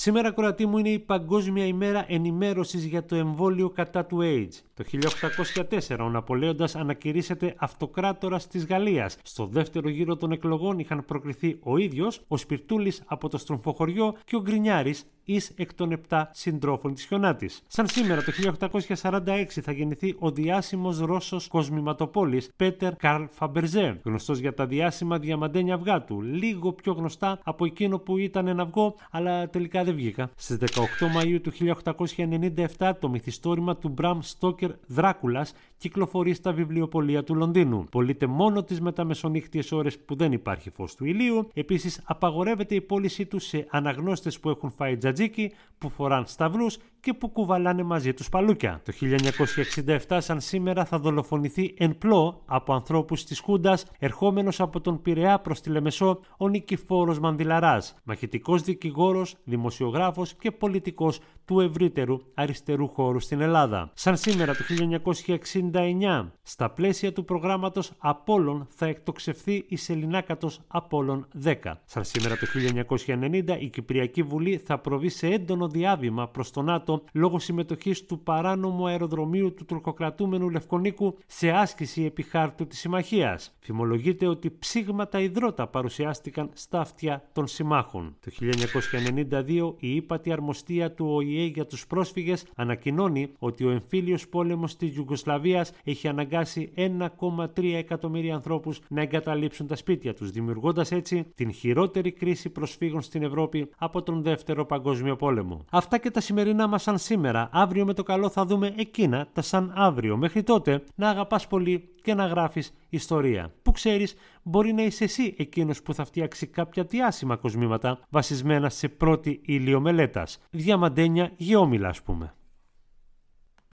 Σήμερα, κορατή μου, είναι η Παγκόσμια ημέρα ενημέρωσης για το εμβόλιο κατά του AIDS. Το 1804 ο Ναπολέοντας ανακηρύσσεται αυτοκράτορας της Γαλλίας. Στο δεύτερο γύρο των εκλογών είχαν προκριθεί ο ίδιος, ο Σπιρτούλης από το Στρομφοχωριό και ο Γκρινιάρης εις εκ των 7 συντρόφων της Χιονάτης. Σαν σήμερα το 1846 θα γεννηθεί ο διάσημος Ρώσος κοσμηματοπόλης Πέτερ Καρλ Φαμπερζέ, γνωστός για τα διάσημα διαμαντένια αυγά του, λίγο πιο γνωστά από εκείνο που ήταν ένα αυγό, αλλά τελικά δεν βγήκα. Στις 18 Μαου του 1897 το μυθιστόρημα του Μπραμ Στόκερ Δράκουλας κυκλοφορεί στα βιβλιοπολία του Λονδίνου. Πωλείται μόνο τις μεταμεσονύχτιες ώρες που δεν υπάρχει φως του ηλίου. Επίσης, απαγορεύεται η πώλησή του σε αναγνώστες που έχουν φάει τζατζί जी की που φοράν σταυρούς και που κουβαλάνε μαζί τους παλούκια. Το 1967 σαν σήμερα θα δολοφονηθεί εν πλώ από ανθρώπους της Χούντας ερχόμενος από τον Πειραιά προς τη Λεμεσό ο Νικηφόρος Μανδηλαράς, μαχητικός δικηγόρος, δημοσιογράφος και πολιτικός του ευρύτερου αριστερού χώρου στην Ελλάδα. Σαν σήμερα το 1969, στα πλαίσια του προγράμματος Απόλλων θα εκτοξευθεί η Σελινάκατος Απόλλων 10. Σαν σήμερα το 1990 η Κυπριακή Βουλή θα προβεί σε έντονο διάβημα προς τον ΝΑΤΟ λόγω συμμετοχής του παράνομου αεροδρομίου του τουρκοκρατούμενου Λευκονίκου σε άσκηση επιχάρτου της συμμαχίας. Φημολογείται ότι ψήγματα υδρότα παρουσιάστηκαν στα αυτιά των συμμάχων. Το 1992 η ύπατη αρμοστία του ΟΗΕ για τους πρόσφυγες ανακοινώνει ότι ο εμφύλιος πόλεμος της Ιουγκοσλαβίας έχει αναγκάσει 1,3 εκατομμύρια ανθρώπους να εγκαταλείψουν τα σπίτια τους, δημιουργώντας έτσι την χειρότερη κρίση προσφύγων στην Ευρώπη από τον Δεύτερο Παγκόσμιο Πόλεμο. Αυτά και τα σημερινά μας σαν σήμερα. Αύριο με το καλό θα δούμε εκείνα τα σαν αύριο. Μέχρι τότε να αγαπάς πολύ και να γράφεις ιστορία. Που ξέρεις, μπορεί να είσαι εσύ εκείνος που θα φτιάξει κάποια διάσημα κοσμήματα βασισμένα σε πρώτη ήλιο μελέτα. Διαμαντένια γεώμηλα, ας πούμε.